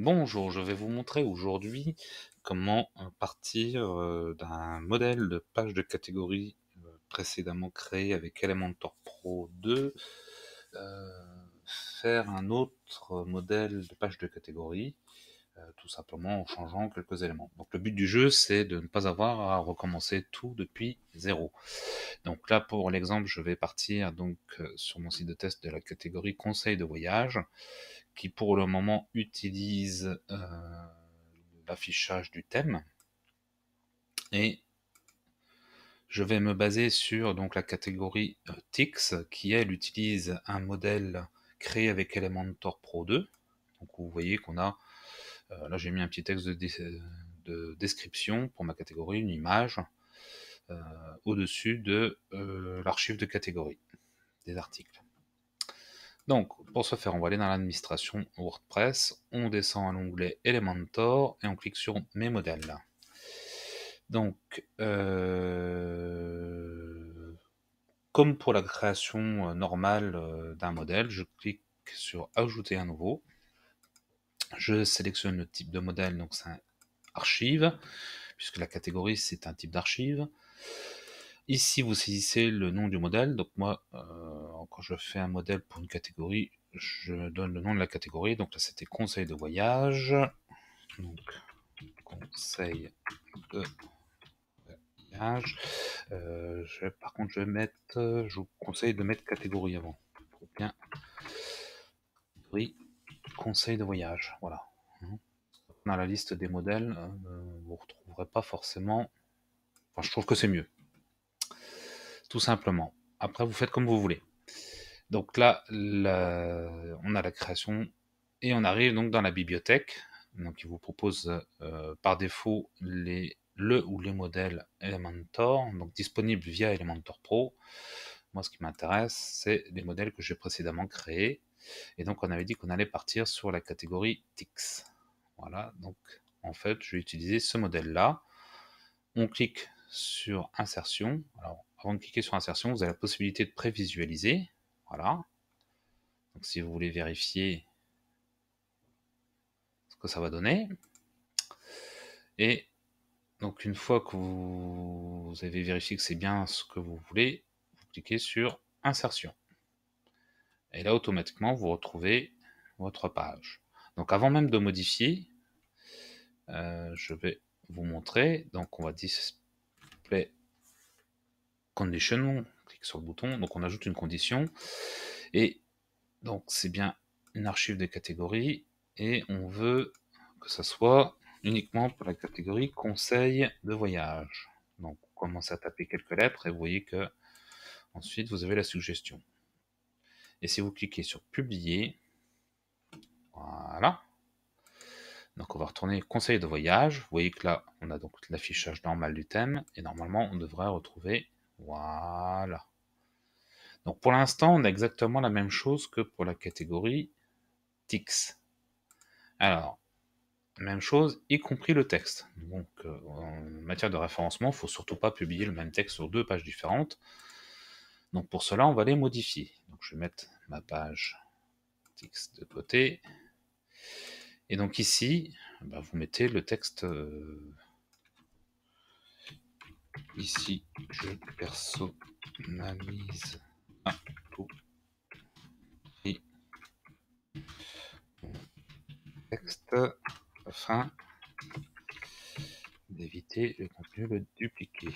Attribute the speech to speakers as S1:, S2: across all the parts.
S1: Bonjour, je vais vous montrer aujourd'hui comment euh, partir euh, d'un modèle de page de catégorie euh, précédemment créé avec Elementor Pro 2, faire un autre modèle de page de catégorie, tout simplement en changeant quelques éléments. Donc le but du jeu, c'est de ne pas avoir à recommencer tout depuis zéro. Donc là, pour l'exemple, je vais partir donc sur mon site de test de la catégorie conseil de voyage qui pour le moment utilise euh, l'affichage du thème. Et je vais me baser sur donc, la catégorie euh, Tix qui elle utilise un modèle créé avec Elementor Pro 2. Donc vous voyez qu'on a, euh, là j'ai mis un petit texte de, description pour ma catégorie, une image au-dessus de l'archive de catégorie des articles. Donc, pour se faire, envoyer dans l'administration WordPress, on descend à l'onglet Elementor et on clique sur Mes modèles. Donc, euh, comme pour la création euh, normale euh, d'un modèle, je clique sur Ajouter un nouveau. Je sélectionne le type de modèle, donc c'est un « archive, puisque la catégorie c'est un type d'archive. Ici, vous saisissez le nom du modèle. Donc moi, euh, quand je fais un modèle pour une catégorie, je donne le nom de la catégorie. Donc là, c'était conseil de voyage. Donc, conseil de voyage. Euh, par contre, je vais mettre, je vous conseille de mettre catégorie avant. bien. Oui, conseil de voyage. Voilà. Dans la liste des modèles, euh, vous ne retrouverez pas forcément. Enfin, je trouve que c'est mieux tout simplement. Après, vous faites comme vous voulez. Donc là, on a la création et on arrive donc dans la bibliothèque. Donc, il vous propose euh, par défaut les, le ou les modèles Elementor, donc disponible via Elementor Pro. Moi, ce qui m'intéresse, c'est les modèles que j'ai précédemment créés. Et donc, on avait dit qu'on allait partir sur la catégorie TIX. Voilà, donc en fait, je vais utiliser ce modèle-là. On clique sur Insertion. Alors, avant de cliquer sur insertion, vous avez la possibilité de prévisualiser. Voilà. Donc si vous voulez vérifier ce que ça va donner. Et donc une fois que vous avez vérifié que c'est bien ce que vous voulez, vous cliquez sur insertion. Et là, automatiquement, vous retrouvez votre page. Donc avant même de modifier, euh, je vais vous montrer. Donc on va display conditionnement, on clique sur le bouton, donc on ajoute une condition, et donc c'est bien une archive des catégories, et on veut que ça soit uniquement pour la catégorie conseil de voyage. Donc on commence à taper quelques lettres et vous voyez que ensuite vous avez la suggestion. Et si vous cliquez sur publier, voilà. Donc on va retourner conseil de voyage. Vous voyez que là, on a donc l'affichage normal du thème et normalement on devrait retrouver voilà. Donc pour l'instant, on a exactement la même chose que pour la catégorie TIX. Alors, même chose, y compris le texte. Donc euh, en matière de référencement, il ne faut surtout pas publier le même texte sur deux pages différentes. Donc pour cela, on va les modifier. Donc je vais mettre ma page TIX de côté. Et donc ici, bah, vous mettez le texte. Euh, ici, je personnalise un ah, oh. tout texte afin d'éviter le contenu de dupliquer.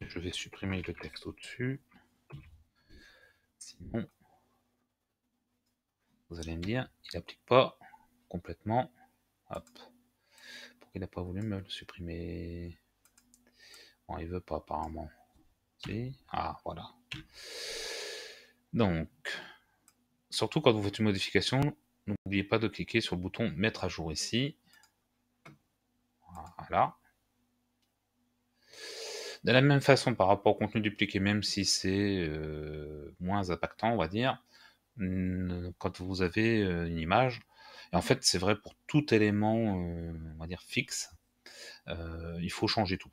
S1: Je vais supprimer le texte au-dessus. Sinon, vous allez me dire, il n'applique pas complètement. Hop il n'a pas voulu me le supprimer Bon, il veut pas apparemment. Ah, voilà. Donc, surtout quand vous faites une modification, n'oubliez pas de cliquer sur le bouton Mettre à jour ici. Voilà. De la même façon, par rapport au contenu dupliqué, même si c'est euh, moins impactant, on va dire, quand vous avez euh, une image, en fait, c'est vrai pour tout élément, euh, on va dire fixe, euh, il faut changer tout.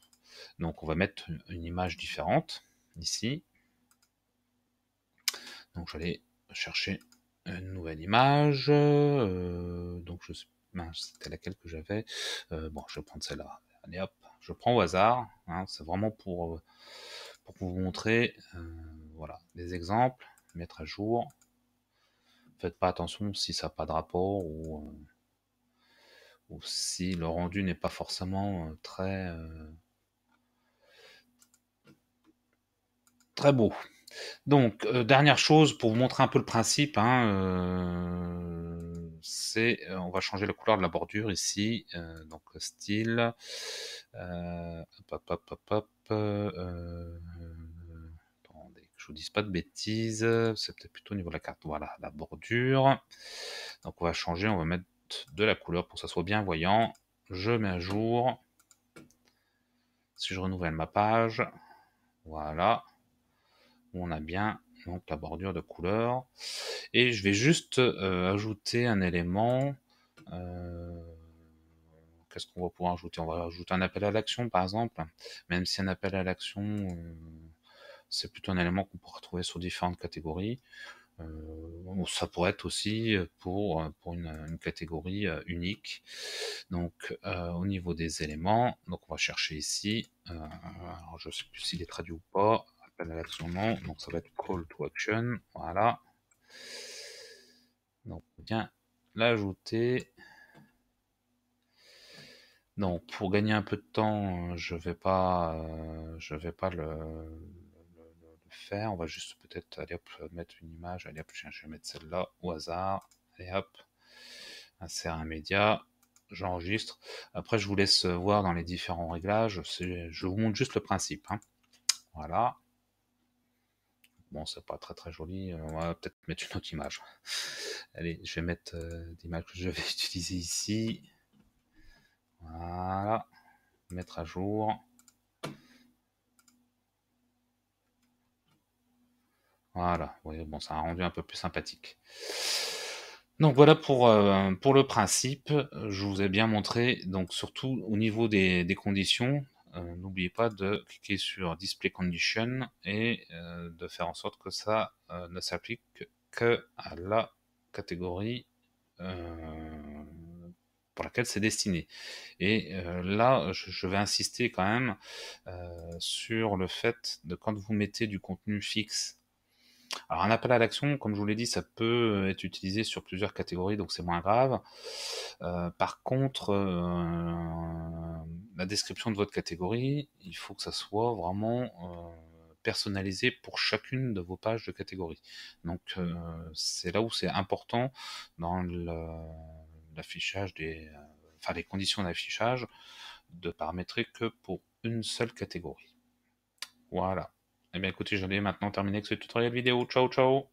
S1: Donc, on va mettre une image différente ici. Donc, j'allais chercher une nouvelle image. Euh, donc, je c'était laquelle que j'avais. bon, je vais prendre celle-là. Allez hop, je prends au hasard. Hein, c'est vraiment pour, pour vous montrer voilà, des exemples, mettre à jour faites pas attention si ça n'a pas de rapport euh, ou, si le rendu n'est pas forcément euh, très, euh, très beau. Donc, dernière chose pour vous montrer un peu le principe, hein, c'est on va changer la couleur de la bordure ici, donc style, hop, hop, hop, pas de bêtises. C'est peut-être plutôt au niveau de la carte. Voilà, la bordure. Donc on va changer, on va mettre de la couleur pour que ça soit bien voyant. Je mets à jour. Si je renouvelle ma page, voilà, on a bien donc la bordure de couleur. Et je vais juste euh, ajouter un élément. Euh, qu'est-ce qu'on va pouvoir ajouter On va ajouter un appel à l'action, par exemple. Même si un appel à l'action, euh, c'est plutôt un élément qu'on pourra retrouver sur différentes catégories. Euh, ça pourrait être aussi pour, une, catégorie euh, unique. Donc euh, au niveau des éléments, donc on va chercher ici, alors je ne sais plus s'il est traduit ou pas, appel à l'action donc ça va être call to action, voilà. Donc bien l'ajouter. Donc pour gagner un peu de temps, je vais pas je vais pas le on va juste peut-être, aller mettre une image. aller hop, je vais mettre celle-là au hasard. Allez hop, insérer un média. J'enregistre. Après, je vous laisse voir dans les différents réglages. Je vous montre juste le principe. Hein. Voilà. Bon, c'est pas très très joli. Euh, on va peut-être mettre une autre image. Allez, je vais mettre l'image euh, que je vais utiliser ici. Voilà. Mettre à jour. Voilà, bon, ça a rendu un peu plus sympathique. Donc voilà pour, euh, pour le principe. Je vous ai bien montré, donc surtout au niveau des, conditions, euh, n'oubliez pas de cliquer sur Display Condition et euh, de faire en sorte que ça ne s'applique que à la catégorie pour laquelle c'est destiné. Et là, je, vais insister quand même sur le fait de quand vous mettez du contenu fixe alors un appel à l'action, comme je vous l'ai dit, ça peut euh, être utilisé sur plusieurs catégories, donc c'est moins grave. Euh, par contre, euh, la description de votre catégorie, il faut que ça soit vraiment personnalisé pour chacune de vos pages de catégorie. Donc c'est là où c'est important dans l'affichage des, enfin les conditions d'affichage, de paramétrer que pour une seule catégorie. Voilà. Eh bien écoutez, je vais maintenant terminer avec ce tutoriel vidéo. Ciao, ciao